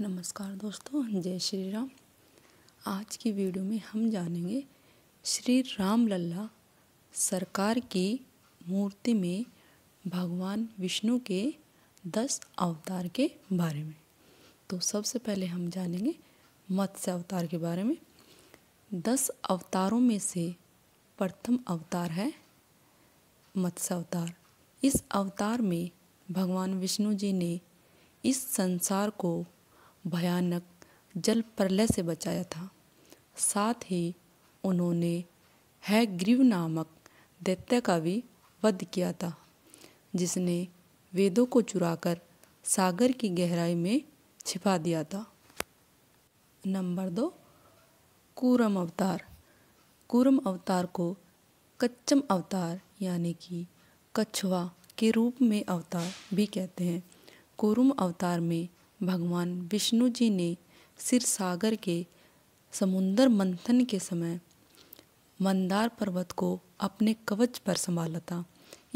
नमस्कार दोस्तों जय श्री राम आज की वीडियो में हम जानेंगे श्री राम लल्ला सरकार की मूर्ति में भगवान विष्णु के दस अवतार के बारे में तो सबसे पहले हम जानेंगे मत्स्य अवतार के बारे में दस अवतारों में से प्रथम अवतार है मत्स्य अवतार इस अवतार में भगवान विष्णु जी ने इस संसार को भयानक जल प्रलय से बचाया था साथ ही उन्होंने है ग्रीव नामक दैत्य का भी वध किया था जिसने वेदों को चुराकर सागर की गहराई में छिपा दिया था नंबर दो कूरम अवतार कूरम अवतार को कच्चम अवतार यानी कि कछुआ के रूप में अवतार भी कहते हैं कुरुम अवतार में भगवान विष्णु जी ने सिर सागर के समुन्दर मंथन के समय मंदार पर्वत को अपने कवच पर संभाला था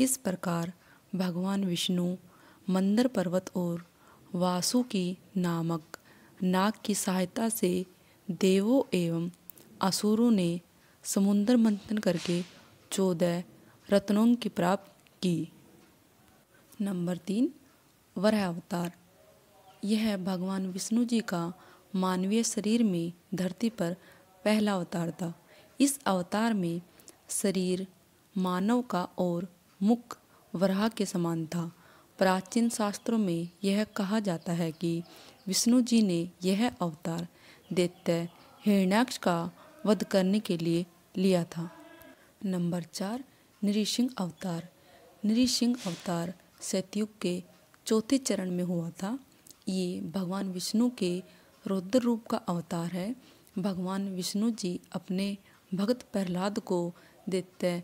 इस प्रकार भगवान विष्णु मंदर पर्वत और वासु की नामक नाग की सहायता से देवों एवं असुरों ने समुद्र मंथन करके चौदह रत्नों की प्राप्त की नंबर तीन वरह अवतार यह भगवान विष्णु जी का मानवीय शरीर में धरती पर पहला अवतार था इस अवतार में शरीर मानव का और मुख वराह के समान था प्राचीन शास्त्रों में यह कहा जाता है कि विष्णु जी ने यह अवतार दैत्य हिरणाक्ष का वध करने के लिए लिया था नंबर चार नृसिंह अवतार नृसिंह अवतार सतयुग के चौथे चरण में हुआ था ये भगवान विष्णु के रौद्र रूप का अवतार है भगवान विष्णु जी अपने भगत प्रहलाद को देते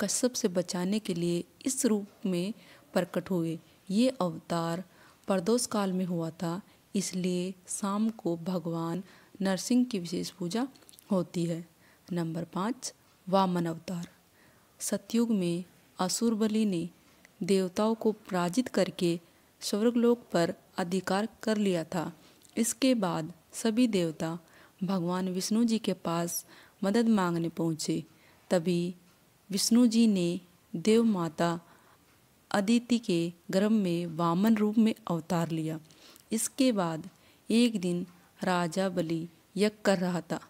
कश्यप से बचाने के लिए इस रूप में प्रकट हुए ये अवतार प्रदोष काल में हुआ था इसलिए शाम को भगवान नरसिंह की विशेष पूजा होती है नंबर पाँच वामन अवतार सतयुग में असुर बलि ने देवताओं को पराजित करके स्वर्गलोक पर अधिकार कर लिया था इसके बाद सभी देवता भगवान विष्णु जी के पास मदद मांगने पहुँचे तभी विष्णु जी ने देव माता अदिति के गर्भ में वामन रूप में अवतार लिया इसके बाद एक दिन राजा बलि यज्ञ कर रहा था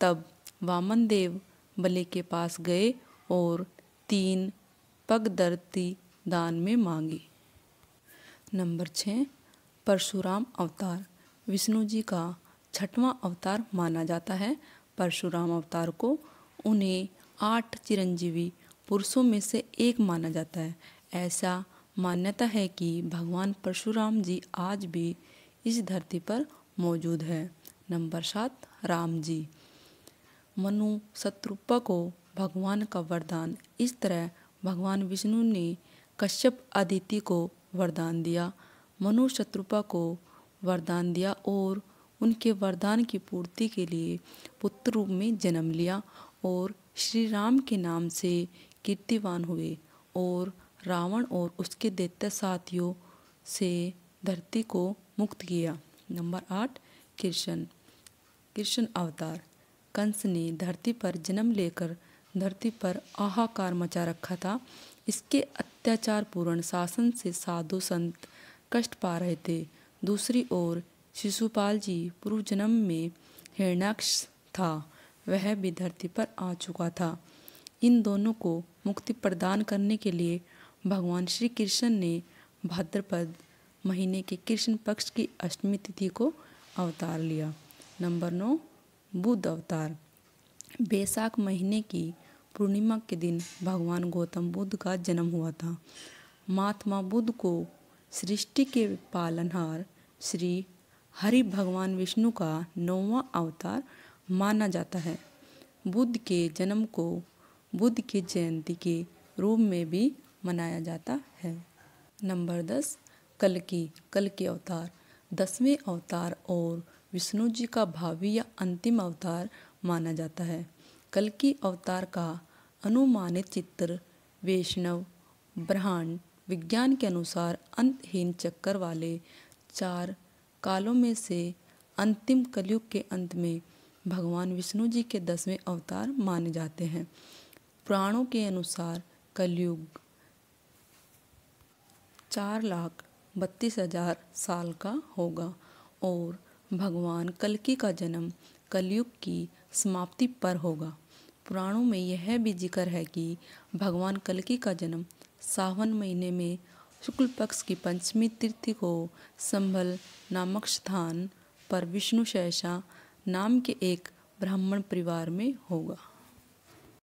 तब वामन देव बलि के पास गए और तीन पगदर्ती दान में मांगी नंबर छः परशुराम अवतार विष्णु जी का छठवां अवतार माना जाता है परशुराम अवतार को उन्हें आठ चिरंजीवी पुरुषों में से एक माना जाता है ऐसा मान्यता है कि भगवान परशुराम जी आज भी इस धरती पर मौजूद है नंबर सात राम जी मनु शत्रुपा को भगवान का वरदान इस तरह भगवान विष्णु ने कश्यप अदिति को वरदान दिया मनु शत्रुपा को वरदान दिया और उनके वरदान की पूर्ति के लिए पुत्र रूप में जन्म लिया और श्री राम के नाम से कीर्तिवान हुए और रावण और उसके दैत्य साथियों से धरती को मुक्त किया नंबर आठ कृष्ण कृष्ण अवतार कंस ने धरती पर जन्म लेकर धरती पर हाहाकार मचा रखा था इसके अत्याचार पूर्ण शासन से साधु संत कष्ट पा रहे थे दूसरी ओर शिशुपाल जी पूर्व जन्म में हिरणाक्ष था वह भी धरती पर आ चुका था इन दोनों को मुक्ति प्रदान करने के लिए भगवान श्री कृष्ण ने भाद्रपद महीने के कृष्ण पक्ष की अष्टमी तिथि को अवतार लिया नंबर नौ बुध अवतार बैसाख महीने की पूर्णिमा के दिन भगवान गौतम बुद्ध का जन्म हुआ था महात्मा बुद्ध को सृष्टि के पालनहार श्री हरि भगवान विष्णु का नौवां अवतार माना जाता है बुद्ध के जन्म को बुद्ध की जयंती के रूप में भी मनाया जाता है नंबर दस कल की कल के अवतार दसवें अवतार और विष्णु जी का भावी या अंतिम अवतार माना जाता है कल्कि अवतार का अनुमानित चित्र वैष्णव ब्रह्मांड विज्ञान के अनुसार अंतहीन चक्कर वाले चार कालों में से अंतिम कलयुग के अंत में भगवान विष्णु जी के दसवें अवतार माने जाते हैं पुराणों के अनुसार कलयुग चार लाख बत्तीस हजार साल का होगा और भगवान कलकी का जन्म कलयुग की समाप्ति पर होगा पुराणों में यह भी जिक्र है कि भगवान कलकी का जन्म सावन महीने में शुक्ल पक्ष की पंचमी तिथि को संभल नामक स्थान पर विष्णु शैशा नाम के एक ब्राह्मण परिवार में होगा